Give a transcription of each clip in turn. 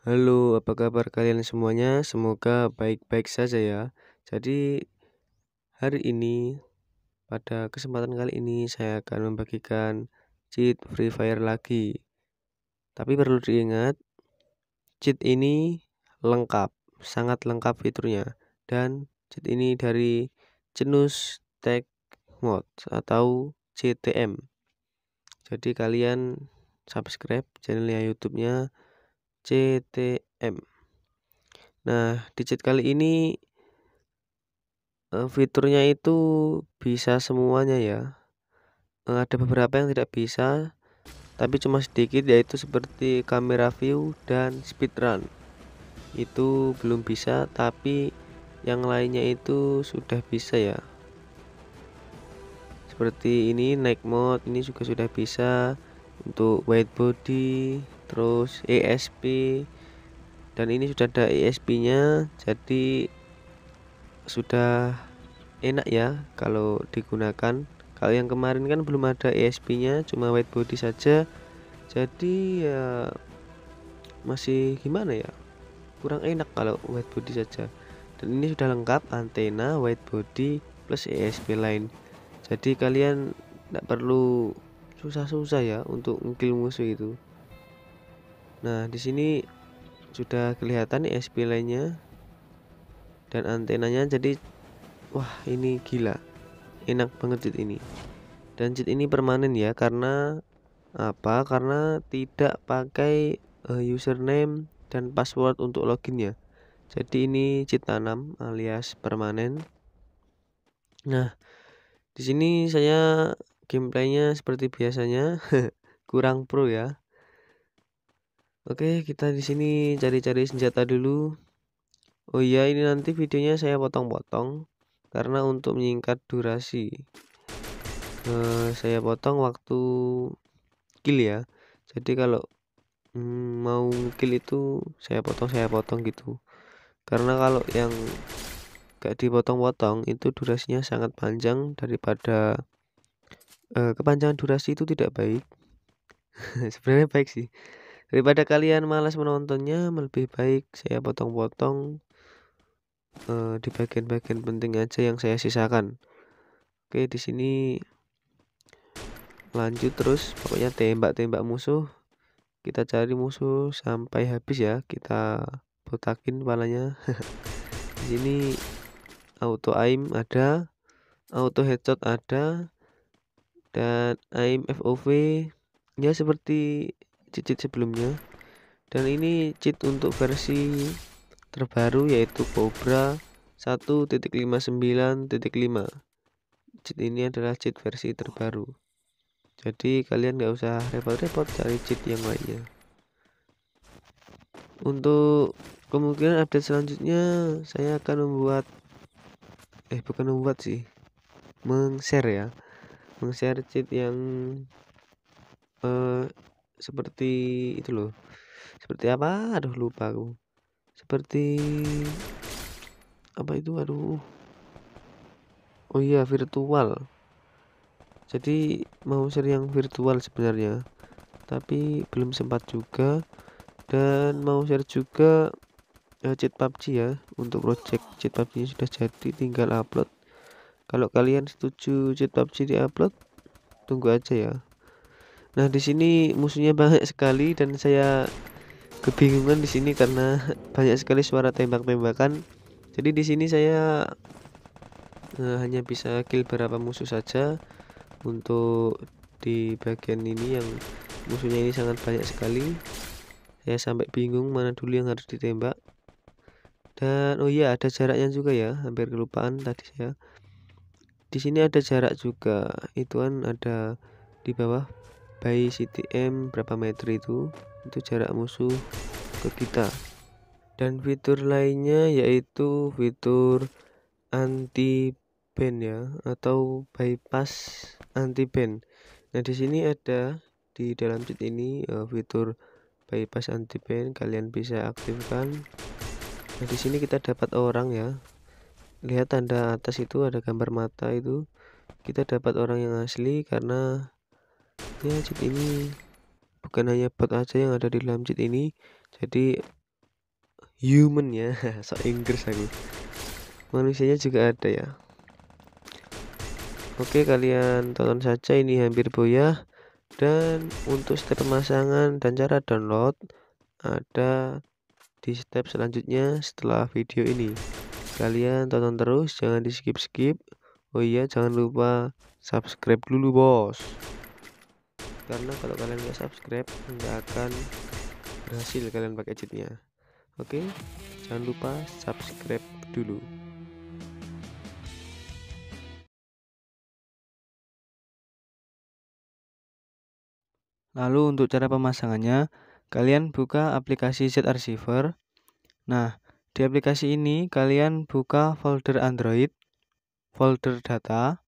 Halo, apa kabar kalian semuanya? Semoga baik-baik saja ya. Jadi, hari ini, pada kesempatan kali ini, saya akan membagikan cheat Free Fire lagi. Tapi perlu diingat, cheat ini lengkap, sangat lengkap fiturnya. Dan cheat ini dari jenis Tech mod atau CTM. Jadi kalian subscribe channelnya YouTube-nya CTM. Nah, di cheat kali ini eh, fiturnya itu bisa semuanya ya. Eh, ada beberapa yang tidak bisa, tapi cuma sedikit yaitu seperti kamera view dan speed run. Itu belum bisa, tapi yang lainnya itu sudah bisa ya. Seperti ini naik mode ini juga sudah bisa untuk white body terus ESP dan ini sudah ada ESP nya jadi sudah enak ya kalau digunakan kalau yang kemarin kan belum ada ESP nya cuma white body saja jadi ya masih gimana ya kurang enak kalau white body saja dan ini sudah lengkap antena white body plus ESP lain jadi kalian tidak perlu susah-susah ya untuk ngekill musuh itu Nah, di sini sudah kelihatan nih sp lainnya dan antenanya jadi wah ini gila. Enak banget jit ini. Dan jit ini permanen ya karena apa? Karena tidak pakai uh, username dan password untuk loginnya. Jadi ini cheat tanam alias permanen. Nah, di sini saya gameplaynya seperti biasanya kurang pro ya Oke, kita di sini cari-cari senjata dulu. Oh iya, ini nanti videonya saya potong-potong karena untuk menyingkat durasi. Uh, saya potong waktu kill ya. Jadi kalau mm, mau kill itu saya potong saya potong gitu. Karena kalau yang gak dipotong-potong itu durasinya sangat panjang daripada uh, kepanjangan durasi itu tidak baik. Sebenarnya baik sih daripada kalian malas menontonnya lebih baik saya potong-potong uh, di bagian-bagian penting aja yang saya sisakan oke di sini lanjut terus pokoknya tembak-tembak musuh kita cari musuh sampai habis ya kita botakin kepalanya di sini auto aim ada auto headshot ada dan aim FOV ya seperti cheat-cheat sebelumnya dan ini cheat untuk versi terbaru yaitu Cobra 1.59.5 cheat ini adalah cheat versi terbaru jadi kalian nggak usah repot-repot cari cheat yang lainnya untuk kemungkinan update selanjutnya saya akan membuat eh bukan membuat sih meng-share ya meng-share cheat yang uh, seperti itu loh seperti apa aduh lupa aku seperti apa itu aduh oh iya virtual jadi mau share yang virtual sebenarnya tapi belum sempat juga dan mau share juga uh, cheat PUBG ya untuk project cheat PUBG sudah jadi tinggal upload kalau kalian setuju cheat PUBG di upload tunggu aja ya Nah, di sini musuhnya banyak sekali dan saya kebingungan di sini karena banyak sekali suara tembak-tembakan. Jadi di sini saya eh, hanya bisa kill beberapa musuh saja untuk di bagian ini yang musuhnya ini sangat banyak sekali. Saya sampai bingung mana dulu yang harus ditembak. Dan oh iya ada jaraknya juga ya, hampir kelupaan tadi saya. Di sini ada jarak juga. Itu kan ada di bawah by CTM berapa meter itu itu jarak musuh ke kita dan fitur lainnya yaitu fitur anti pen ya atau bypass anti pen. nah di sini ada di dalam cheat ini e, fitur bypass anti pen. kalian bisa aktifkan nah di sini kita dapat orang ya lihat tanda atas itu ada gambar mata itu kita dapat orang yang asli karena Ya, cheat ini bukan hanya bot aja yang ada di dalam cheat ini jadi human ya so Inggris lagi, manusianya juga ada ya oke kalian tonton saja ini hampir boyah dan untuk step pemasangan dan cara download ada di step selanjutnya setelah video ini kalian tonton terus jangan di skip skip oh iya jangan lupa subscribe dulu bos karena kalau kalian nggak subscribe nggak akan berhasil kalian pakai cheatnya oke jangan lupa subscribe dulu lalu untuk cara pemasangannya kalian buka aplikasi Z Archiver nah di aplikasi ini kalian buka folder Android folder data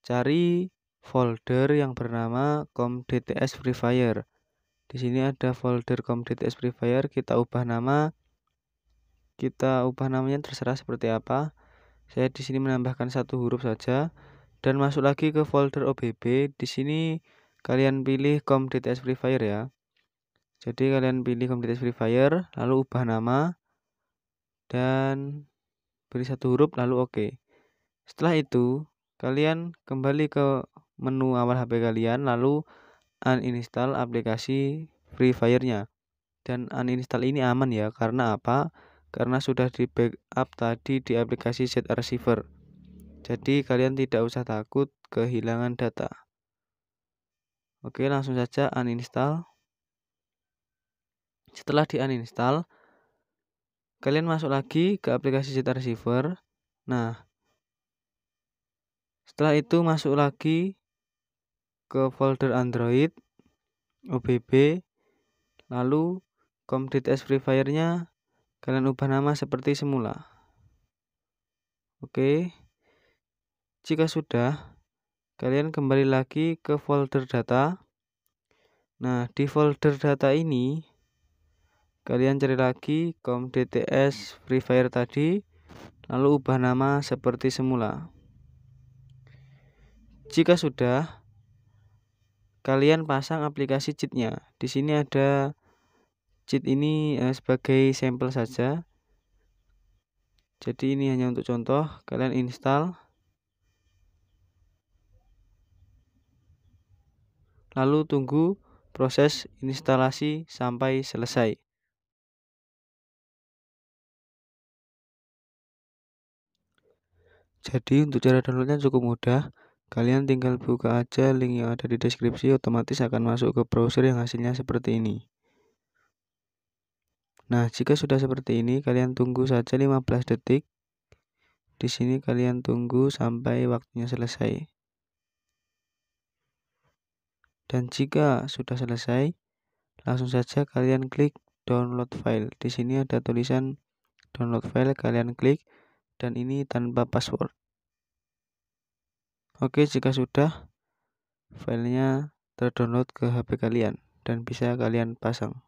cari folder yang bernama com.dts Free Fire. Di sini ada folder com.dts Free Fire, kita ubah nama. Kita ubah namanya terserah seperti apa. Saya di sini menambahkan satu huruf saja dan masuk lagi ke folder OBB. Di sini kalian pilih com.dts Free Fire ya. Jadi kalian pilih com.dts Free Fire, lalu ubah nama dan beri satu huruf lalu oke. okay. Setelah itu, kalian kembali ke menu awal HP kalian lalu uninstall aplikasi Free Fire-nya. Dan uninstall ini aman ya, karena apa? Karena sudah di backup tadi di aplikasi Set Receiver. Jadi kalian tidak usah takut kehilangan data. Oke, langsung saja uninstall. Setelah di uninstall, kalian masuk lagi ke aplikasi Set Receiver. Nah, setelah itu masuk lagi ke folder Android OBB lalu complete S free fire-nya kalian ubah nama seperti semula. Oke. Jika sudah, kalian kembali lagi ke folder data. Nah, di folder data ini kalian cari lagi com DTS Free Fire tadi lalu ubah nama seperti semula. Jika sudah, kalian pasang aplikasi cheatnya di sini ada cheat ini uh, sebagai sampel saja jadi ini hanya untuk contoh kalian install lalu tunggu proses instalasi sampai selesai jadi untuk cara downloadnya cukup mudah Kalian tinggal buka aja link yang ada di deskripsi otomatis akan masuk ke browser yang hasilnya seperti ini. Nah, jika sudah seperti ini, kalian tunggu saja 15 detik. Di sini kalian tunggu sampai waktunya selesai. Dan jika sudah selesai, langsung saja kalian klik download file. Di sini ada tulisan download file, kalian klik dan ini tanpa password. Oke, jika sudah, filenya terdownload ke HP kalian dan bisa kalian pasang.